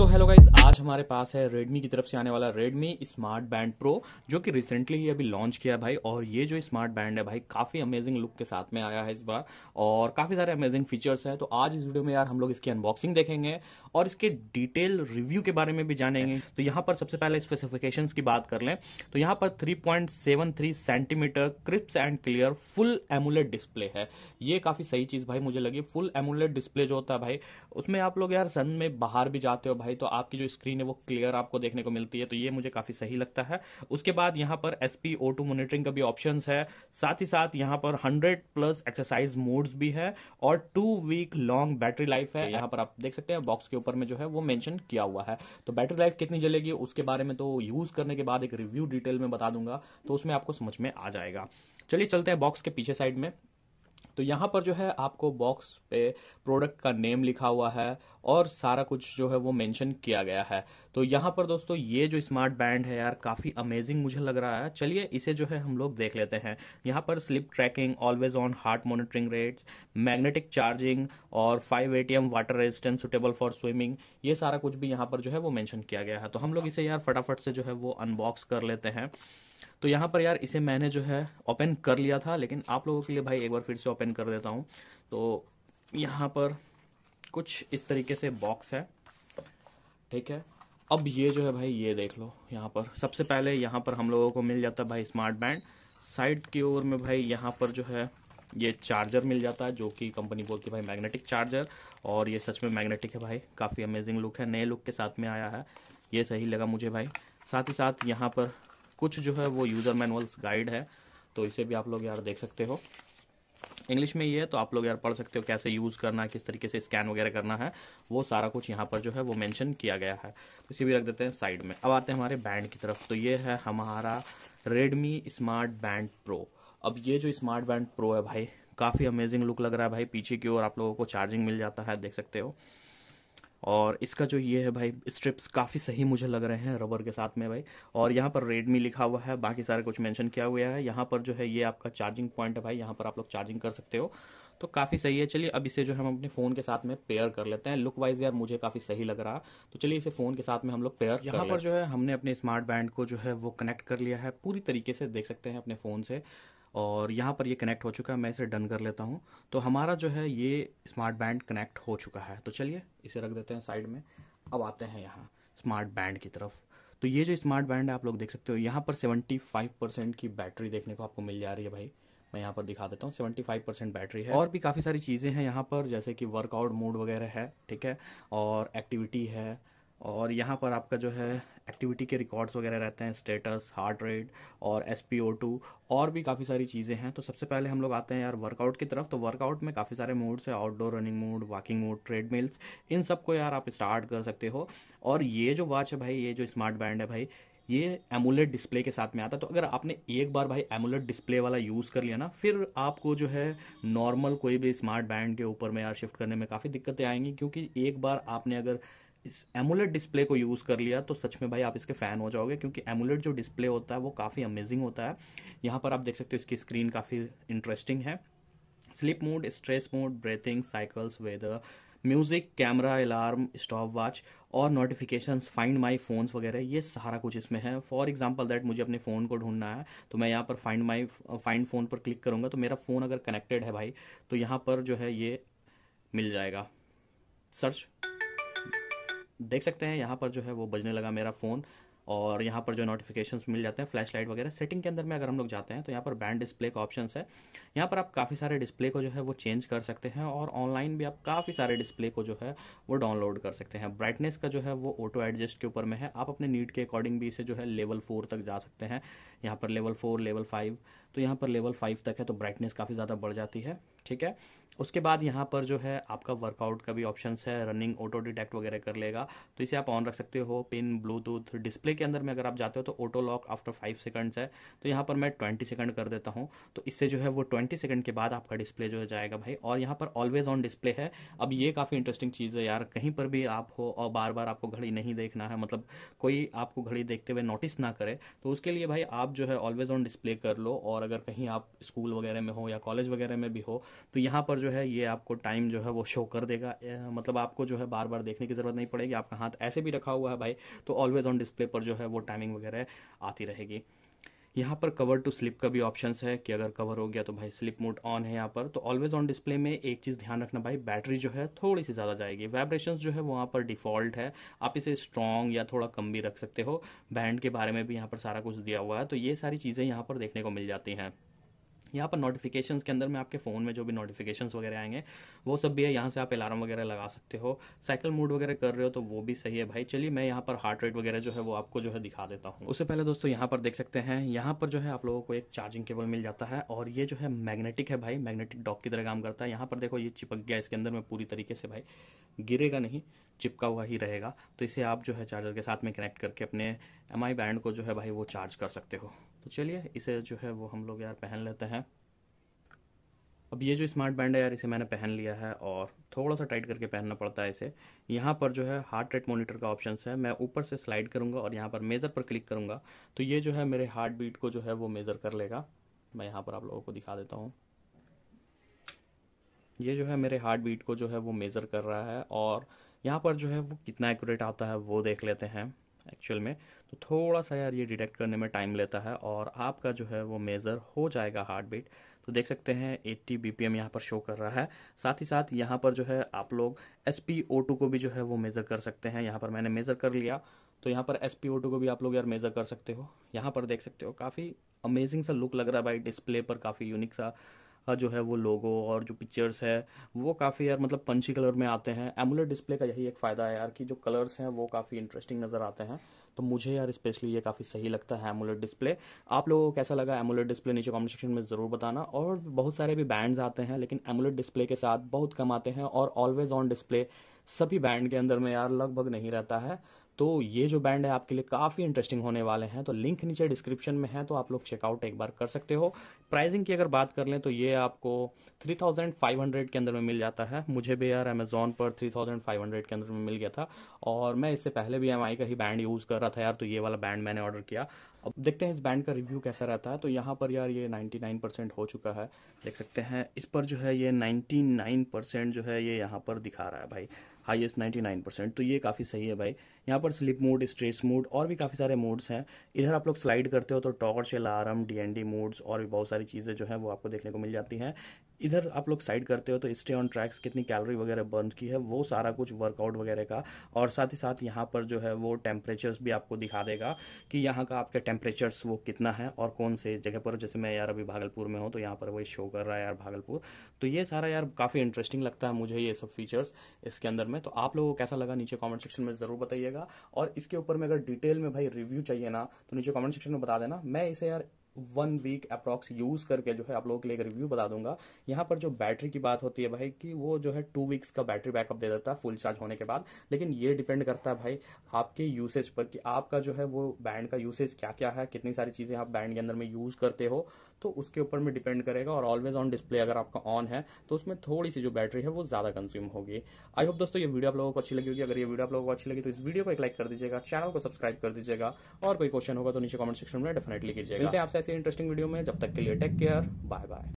so hello guys आज हमारे पास है Redmi की तरफ से आने वाला Redmi स्मार्ट बैंड प्रो जो कि रिसेंटली ही अभी लॉन्च किया भाई और ये जो स्मार्ट बैंड है भाई काफ़ी अमेजिंग लुक के साथ में आया है इस बार और काफ़ी सारे अमेजिंग फीचर्स हैं तो आज इस वीडियो में यार हम लोग इसकी अनबॉक्सिंग देखेंगे और इसके डिटेल रिव्यू के बारे में भी जानेंगे तो यहाँ पर सबसे पहले स्पेसिफिकेशन की बात कर लें तो यहाँ पर three centimetre crisp and clear full AMOLED display है ये काफ़ी सही चीज़ भाई मुझे लगी फुल एमुलेट डिस्प्ले जो होता है भाई उसमें आप लोग यार सन में बाहर भी जाते हो भाई तो आपकी जो स्क्रीन है वो क्लियर आपको देखने को मिलती है तो ये मुझे काफी सही लगता है उसके बाद यहाँ पर S P O two monitoring का भी ऑप्शन है साथ ही साथ यहाँ पर हंड्रेड प्लस एक्सरसाइज मोड्स भी है और two week long battery life है यहाँ पर आप देख सकते हैं बॉक्स के ऊपर में जो है वो मैंशन किया हुआ है तो बैटरी लाइफ कितनी जलेगी उसके बारे में तो यूज करने के बाद एक रिव्यू डिटेल में बता दूंगा तो उसमें आपको समझ में आ जाएगा चलिए चलते हैं बॉक्स के पीछे साइड में तो यहाँ पर जो है आपको बॉक्स पे प्रोडक्ट का नेम लिखा हुआ है और सारा कुछ जो है वो मेंशन किया गया है तो यहाँ पर दोस्तों ये जो स्मार्ट बैंड है यार काफ़ी अमेजिंग मुझे लग रहा है चलिए इसे जो है हम लोग देख लेते हैं यहाँ पर sleep tracking always on heart monitoring rates magnetic charging और five A water resistance suitable for swimming ये सारा कुछ भी यहाँ पर जो है वो मैंशन किया गया है तो हम लोग इसे यार फटाफट से जो है वो अनबॉक्स कर लेते हैं तो यहाँ पर यार इसे मैंने जो है ओपन कर लिया था लेकिन आप लोगों के लिए भाई एक बार फिर से ओपन कर देता हूँ तो यहाँ पर कुछ इस तरीके से बॉक्स है ठीक है अब ये जो है भाई ये देख लो यहाँ पर सबसे पहले यहाँ पर हम लोगों को मिल जाता है भाई स्मार्ट बैंड साइड की ओर में भाई यहाँ पर जो है ये चार्जर मिल जाता है जो कि कंपनी बोलती है भाई मैग्नेटिक चार्जर और ये सच में मैग्नेटिक है भाई काफ़ी अमेजिंग लुक है नए लुक के साथ में आया है ये सही लगा मुझे भाई साथ ही साथ यहाँ पर कुछ जो है वो यूज़र मैनुअल्स गाइड है तो इसे भी आप लोग यार देख सकते हो इंग्लिश में ये है तो आप लोग यार पढ़ सकते हो कैसे यूज़ करना है किस तरीके से स्कैन वगैरह करना है वो सारा कुछ यहाँ पर जो है वो मेंशन किया गया है इसे भी रख देते हैं साइड में अब आते हैं हमारे बैंड की तरफ तो ये है हमारा रेडमी स्मार्ट बैंड प्रो अब ये जो स्मार्ट बैंड प्रो है भाई काफ़ी अमेजिंग लुक लग रहा है भाई पीछे की ओर आप लोगों को चार्जिंग मिल जाता है देख सकते हो और इसका जो ये है भाई स्ट्रिप्स काफ़ी सही मुझे लग रहे हैं रबर के साथ में भाई और यहाँ पर रेडमी लिखा हुआ है बाकी सारा कुछ मेंशन किया हुआ है यहाँ पर जो है ये आपका चार्जिंग पॉइंट है भाई यहाँ पर आप लोग चार्जिंग कर सकते हो तो काफ़ी सही है चलिए अब इसे जो हम अपने फ़ोन के साथ में पेयर कर लेते हैं लुक वाइज यार मुझे काफ़ी सही लग रहा तो चलिए इसे फ़ोन के साथ में हम लोग पेयर यहाँ पर जो है हमने अपने स्मार्ट बैंड को जो है वो कनेक्ट कर लिया है पूरी तरीके से देख सकते हैं अपने फ़ोन से और यहाँ पर ये कनेक्ट हो चुका है मैं इसे डन कर लेता हूँ तो हमारा जो है ये स्मार्ट बैंड कनेक्ट हो चुका है तो चलिए इसे रख देते हैं साइड में अब आते हैं यहाँ स्मार्ट बैंड की तरफ तो ये जो स्मार्ट बैंड है आप लोग देख सकते हो यहाँ पर 75 परसेंट की बैटरी देखने को आपको मिल जा रही है भाई मैं यहाँ पर दिखा देता हूँ सेवेंटी फाइव परसेंट बैटरी है और भी काफ़ी सारी चीज़ें हैं यहाँ पर जैसे कि वर्कआउट मोड वगैरह है ठीक है और एक्टिविटी है और यहाँ पर आपका जो है एक्टिविटी के रिकॉर्ड्स वगैरह रहते हैं स्टेटस हार्ट रेट और एस और भी काफ़ी सारी चीज़ें हैं तो सबसे पहले हम लोग आते हैं यार वर्कआउट की तरफ तो वर्कआउट में काफ़ी सारे मोड्स है outdoor running mode walking mode treadmills इन सब को यार आप स्टार्ट कर सकते हो और ये जो वॉच है भाई ये जो स्मार्ट बैंड है भाई ये एमुलेट डिस्प्ले के साथ में आता है तो अगर आपने एक बार भाई एमुलेट डिस्प्ले वाला यूज़ कर लिया ना फिर आपको जो है नॉर्मल कोई भी स्मार्ट बैंड के ऊपर में यार शिफ्ट करने में काफ़ी दिक्कतें आएंगी क्योंकि एक बार आपने अगर इस एमुलेट डिस्प्ले को यूज़ कर लिया तो सच में भाई आप इसके फ़ैन हो जाओगे क्योंकि एमुलेट जो डिस्प्ले होता है वो काफ़ी अमेजिंग होता है यहाँ पर आप देख सकते हो इसकी स्क्रीन काफ़ी इंटरेस्टिंग है sleep mode stress mode breathing cycles weather music camera alarm stopwatch और नोटिफिकेशंस फाइंड माई फ़ोन्स वगैरह ये सारा कुछ इसमें है फॉर एग्जाम्पल दैट मुझे अपने फ़ोन को ढूंढना है तो मैं यहाँ पर फाइंड माई फाइंड फ़ोन पर क्लिक करूँगा तो मेरा फ़ोन अगर कनेक्टेड है भाई तो यहाँ पर जो है ये मिल जाएगा सर्च देख सकते हैं यहाँ पर जो है वो बजने लगा मेरा फ़ोन और यहाँ पर जो नोटिफिकेशन मिल जाते हैं फ्लैश लाइट वगैरह सेटिंग के अंदर में अगर हम लोग जाते हैं तो यहाँ पर बैंड डिस्प्ले का ऑप्शन है यहाँ पर आप काफ़ी सारे डिस्प्ले को जो है वो चेंज कर सकते हैं और ऑनलाइन भी आप काफ़ी सारे डिस्प्ले को जो है वो डाउनलोड कर सकते हैं ब्राइटनेस का जो है वो ऑटो एडजस्ट के ऊपर में है आप अपने नीड के अकॉर्डिंग भी इसे जो है लेवल फोर तक जा सकते हैं यहाँ पर लेवल फोर लेवल फाइव तो यहाँ पर लेवल फाइव तक है तो ब्राइटनेस काफ़ी ज़्यादा बढ़ जाती है ठीक है उसके बाद यहाँ पर जो है आपका वर्कआउट का भी ऑप्शन है रनिंग ऑटो डिटेक्ट वगैरह कर लेगा तो इसे आप ऑन रख सकते हो पिन ब्लूटूथ डिस्प्ले के अंदर में अगर आप जाते हो तो auto lock after five seconds है तो यहाँ पर मैं ट्वेंटी सेकंड कर देता हूँ तो इससे जो है वो ट्वेंटी सेकंड के बाद आपका डिस्प्ले जो है जाएगा भाई और यहाँ पर ऑलवेज ऑन डिस्प्ले है अब ये काफ़ी इंटरेस्टिंग चीज़ है यार कहीं पर भी आप हो और बार बार आपको घड़ी नहीं देखना है मतलब कोई आपको घड़ी देखते हुए नोटिस ना करे तो उसके लिए भाई आप जो है ऑलवेज ऑन डिस्प्ले कर लो और अगर कहीं आप स्कूल वगैरह में हो या कॉलेज वगैरह में भी हो तो यहाँ पर जो है ये आपको टाइम जो है वो शो कर देगा मतलब आपको जो है बार बार देखने की ज़रूरत नहीं पड़ेगी आपका हाथ ऐसे भी रखा हुआ है भाई तो ऑलवेज ऑन डिस्प्ले पर जो है वो टाइमिंग वगैरह आती रहेगी यहाँ पर कवर टू स्लिप का भी ऑप्शन है कि अगर कवर हो गया तो भाई स्लिप मोड ऑन है यहाँ पर तो ऑलवेज ऑन डिस्प्ले में एक चीज़ ध्यान रखना भाई बैटरी जो है थोड़ी सी ज़्यादा जाएगी वाइब्रेशन जो है वहाँ पर डिफॉल्ट है आप इसे स्ट्रॉन्ग या थोड़ा कम भी रख सकते हो बैंड के बारे में भी यहाँ पर सारा कुछ दिया हुआ है तो ये सारी चीज़ें यहाँ पर देखने को मिल जाती हैं यहाँ पर नोटिफिकेशन के अंदर में आपके फ़ोन में जो भी नोटिफिकेशन वगैरह आएंगे वो सब भी है यहाँ से आप अलार्म वगैरह लगा सकते हो साइकिल मूड वगैरह कर रहे हो तो वो भी सही है भाई चलिए मैं यहाँ पर हार्ट रेट वगैरह जो है वो आपको जो है दिखा देता हूँ उससे पहले दोस्तों यहाँ पर देख सकते हैं यहाँ पर जो है आप लोगों को एक चार्जिंग केबल मिल जाता है और ये जो है मैग्नेटिक है भाई मैग्नेटिक डॉक की तरह काम करता है यहाँ पर देखो ये चिपक गया इसके अंदर में पूरी तरीके से भाई गिरेगा नहीं चिपका हुआ ही रहेगा तो इसे आप जो है चार्जर के साथ में कनेक्ट करके अपने एम आई बैंड को जो है भाई वो चार्ज कर सकते हो तो चलिए इसे जो है वो हम लोग यार पहन लेते हैं अब ये जो स्मार्ट बैंड है यार इसे मैंने पहन लिया है और थोड़ा सा टाइट करके पहनना पड़ता है इसे यहाँ पर जो है हार्ट रेट मॉनिटर का ऑप्शन है मैं ऊपर से स्लाइड करूँगा और यहाँ पर मेज़र पर क्लिक करूँगा तो ये जो है मेरे हार्ट बीट को जो है वो मेज़र कर लेगा मैं यहाँ पर आप लोगों को दिखा देता हूँ ये जो है मेरे हार्ट बीट को जो है वो मेज़र कर रहा है और यहाँ पर जो है वो कितना एक्यूरेट आता है वो देख लेते हैं एक्चुअल में तो थोड़ा सा यार ये डिटेक्ट करने में टाइम लेता है और आपका जो है वो मेज़र हो जाएगा हार्ट बीट तो देख सकते हैं 80 एम यहाँ पर शो कर रहा है साथ ही साथ यहाँ पर जो है आप लोग एस को भी जो है वो मेज़र कर सकते हैं यहाँ पर मैंने मेज़र कर लिया तो यहाँ पर एस को भी आप लोग यार मेज़र कर सकते हो यहाँ पर देख सकते हो काफ़ी अमेजिंग सा लुक लग रहा है भाई डिस्प्ले पर काफ़ी यूनिक सा जो है वो लोगो और जो पिक्चर्स है वो काफ़ी यार मतलब पंची कलर में आते हैं एमुलेट डिस्प्ले का यही एक फ़ायदा है यार कि जो कलर्स हैं वो काफ़ी इंटरेस्टिंग नज़र आते हैं तो मुझे यार स्पेशली ये काफ़ी सही लगता है एमुलेट डिस्प्ले आप लोगों को कैसा लगा एमुलेट डिस्प्ले नीचे कमेंट सेक्शन में ज़रूर बताना और बहुत सारे भी बैंड्स आते हैं लेकिन एमुलेट डिस्प्ले के साथ बहुत कम आते हैं और ऑलवेज ऑन डिस्प्ले सभी बैंड के अंदर में यार लगभग नहीं रहता है तो ये जो बैंड है आपके लिए काफ़ी इंटरेस्टिंग होने वाले हैं तो लिंक नीचे डिस्क्रिप्शन में है तो आप लोग चेकआउट एक बार कर सकते हो प्राइसिंग की अगर बात कर लें तो ये आपको 3500 के अंदर में मिल जाता है मुझे भी यार अमेजोन पर 3500 के अंदर में मिल गया था और मैं इससे पहले भी एम का ही बैंड यूज़ कर रहा था यार तो ये वाला बैंड मैंने ऑर्डर किया अब देखते हैं इस बैंड का रिव्यू कैसा रहता है तो यहाँ पर यार ये 99 परसेंट हो चुका है देख सकते हैं इस पर जो है ये 99 परसेंट जो है ये यहाँ पर दिखा रहा है भाई हाईएस्ट 99 परसेंट तो ये काफ़ी सही है भाई यहाँ पर स्लिप मोड स्ट्रेस मोड और भी काफ़ी सारे मोड्स हैं इधर आप लोग स्लाइड करते हो तो टॉर्च अलार्म डी मोड्स और भी बहुत सारी चीज़ें जो हैं वो आपको देखने को मिल जाती हैं इधर आप लोग साइड करते हो तो स्टे ऑन ट्रैक्स कितनी कैलोरी वगैरह बर्न की है वो सारा कुछ वर्कआउट वगैरह का और साथ ही साथ यहाँ पर जो है वो टेम्परेचर्स भी आपको दिखा देगा कि यहाँ का आपके टेम्परेचर्स वो कितना है और कौन से जगह पर जैसे मैं यार अभी भागलपुर में हूँ तो यहाँ पर वही शो कर रहा है यार भागलपुर तो ये सारा यार काफ़ी इंटरेस्टिंग लगता है मुझे ये सब फीचर्स इसके अंदर में तो आप लोगों को कैसा लगा नीचे कॉमेंट सेक्शन में ज़रूर बताइएगा और इसके ऊपर में अगर डिटेल में भाई रिव्यू चाहिए ना तो नीचे कॉमेंट सेक्शन में बता देना मैं इसे यार वन वीक अप्रॉक्स यूज करके जो है आप लोगों के लिए एक रिव्यू बता दूंगा यहाँ पर जो बैटरी की बात होती है भाई कि वो जो है टू वीक्स का बैटरी बैकअप दे देता है फुल चार्ज होने के बाद लेकिन ये डिपेंड करता है भाई आपके यूसेज पर कि आपका जो है वो बैंड का यूसेज क्या क्या है कितनी सारी चीजें आप बैंड के अंदर में यूज करते हो तो उसके ऊपर में डिपेंड करेगा और ऑलवेज ऑन डिस्प्ले अगर आपका ऑन है तो उसमें थोड़ी सी जो बैटरी है वो ज्यादा कंज्यूम होगी आई होप दोस्तों ये वीडियो आप लोगों को अच्छी लगी होगी अगर ये वीडियो आप लोगों को अच्छी लगी तो इस वीडियो को एक लाइक कर दीजिएगा चैनल को सब्सक्राइब कर दीजिएगा और कोई क्वेश्चन होगा तो नीचे कमेंट सेक्शन में डेफिनेटली कीजिएगा आपसे ऐसे इंटरेस्टिंग वीडियो में जब तक के लिए टेक केयर बाय बाय